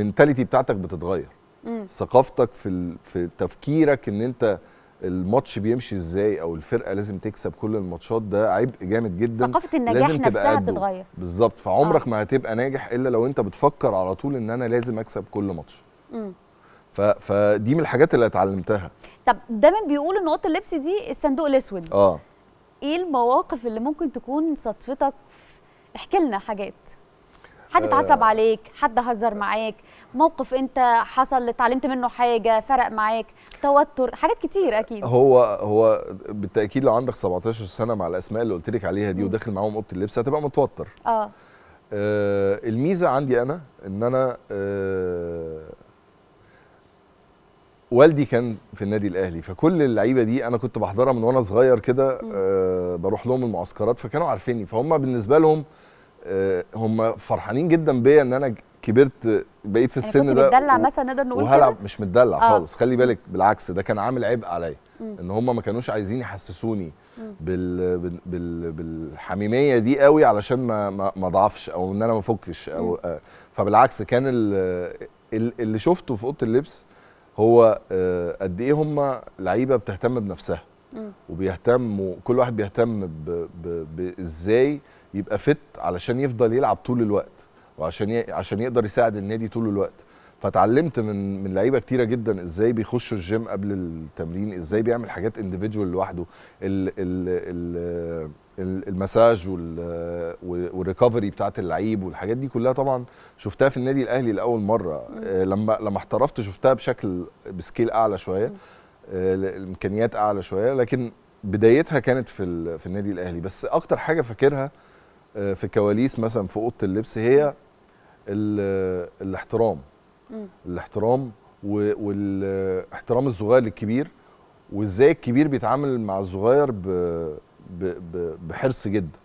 المنتاليتي بتاعتك بتتغير مم. ثقافتك في في تفكيرك ان انت الماتش بيمشي ازاي او الفرقه لازم تكسب كل الماتشات ده عبء جامد جدا ثقافه النجاح لازم نفسها بتتغير بالظبط فعمرك آه. ما هتبقى ناجح الا لو انت بتفكر على طول ان انا لازم اكسب كل ماتش ف... فدي من الحاجات اللي اتعلمتها طب دايما بيقولوا ان اوضه اللبس دي الصندوق الاسود اه ايه المواقف اللي ممكن تكون صدفتك احكي لنا حاجات حد آه. اتعصب آه عليك حد هزر معاك موقف انت حصل اتعلمت منه حاجه فرق معاك توتر حاجات كتير اكيد هو هو بالتاكيد لو عندك 17 سنه مع الاسماء اللي قلت لك عليها دي وداخل معاهم اوضه اللبس هتبقى متوتر اه آه الميزه عندي انا ان انا آه والدي كان في النادي الاهلي فكل اللعيبه دي انا كنت بحضرها من وانا صغير كده آه بروح لهم المعسكرات فكانوا عارفيني فهم بالنسبه لهم آه، هم فرحانين جدا بيا ان انا كبرت بقيت في السن ده متدلع مثلا نقدر نقول وهلعب مش متدلع آه. خالص خلي بالك بالعكس ده كان عامل عبء عليا ان هم ما كانوش عايزين يحسسوني بال... بال... بالحميميه دي قوي علشان ما ما اضعفش او ان انا ما افكش او آه. فبالعكس كان ال... اللي شفته في اوضه اللبس هو آه قد ايه هم لعيبه بتهتم بنفسها وبيهتم كل واحد بيهتم بازاي ب... ب... يبقى فت علشان يفضل يلعب طول الوقت وعشان ي... عشان يقدر يساعد النادي طول الوقت فتعلمت من من لعيبه كتيره جدا ازاي بيخشوا الجيم قبل التمرين ازاي بيعمل حاجات انديفيدوال لوحده ال... ال... ال... المساج وال... والريكفري بتاعت اللعيب والحاجات دي كلها طبعا شفتها في النادي الاهلي لاول مره آه، لما لما احترفت شفتها بشكل بسكيل اعلى شويه آه، الامكانيات اعلى شويه لكن بدايتها كانت في في النادي الاهلي بس اكتر حاجه فاكرها آه، في كواليس مثلا في اوضه اللبس هي آه، الاحترام الاحترام والاحترام الصغير للكبير وازاي الكبير بيتعامل مع الصغير بحرص جدا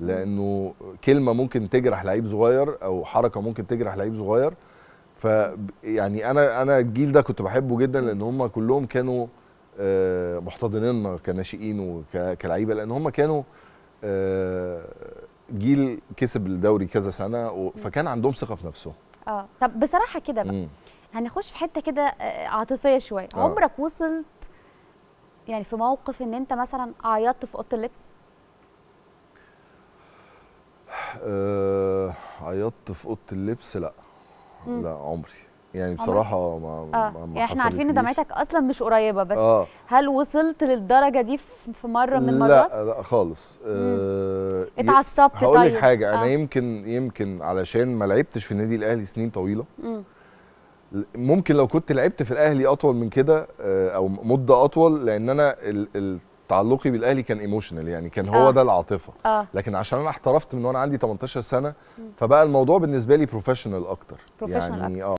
لانه كلمه ممكن تجرح لعيب صغير او حركه ممكن تجرح لعيب صغير ف يعني انا انا الجيل ده كنت بحبه جدا لان هم كلهم كانوا آه، محتضنيننا كناشئين وكلعيبه لان هم كانوا جيل كسب الدوري كذا سنه و... فكان عندهم ثقه في نفسهم اه طب بصراحه كده بقى هنخش في حته كده آه، عاطفيه شويه آه. عمرك وصلت يعني في موقف ان انت مثلا عيطت في اوضه اللبس آه عيطت في اوضه اللبس لا مم. لا عمري يعني بصراحه ما آه. ما يعني احنا عارفين ان دمعتك اصلا مش قريبه بس آه. هل وصلت للدرجه دي في مره من المرات لا لا خالص آه اتعصبت طيب هقول لك طيب. حاجه آه. انا يمكن يمكن علشان ما لعبتش في النادي الاهلي سنين طويله مم. ممكن لو كنت لعبت في الاهلي اطول من كده آه، او مده اطول لان انا تعلقي بالاهلي كان ايموشنال يعني كان هو آه. ده العاطفه آه. لكن عشان انا احترفت من وانا عندي 18 سنه فبقى الموضوع بالنسبه لي بروفيشنال اكتر يعني أكتر. اه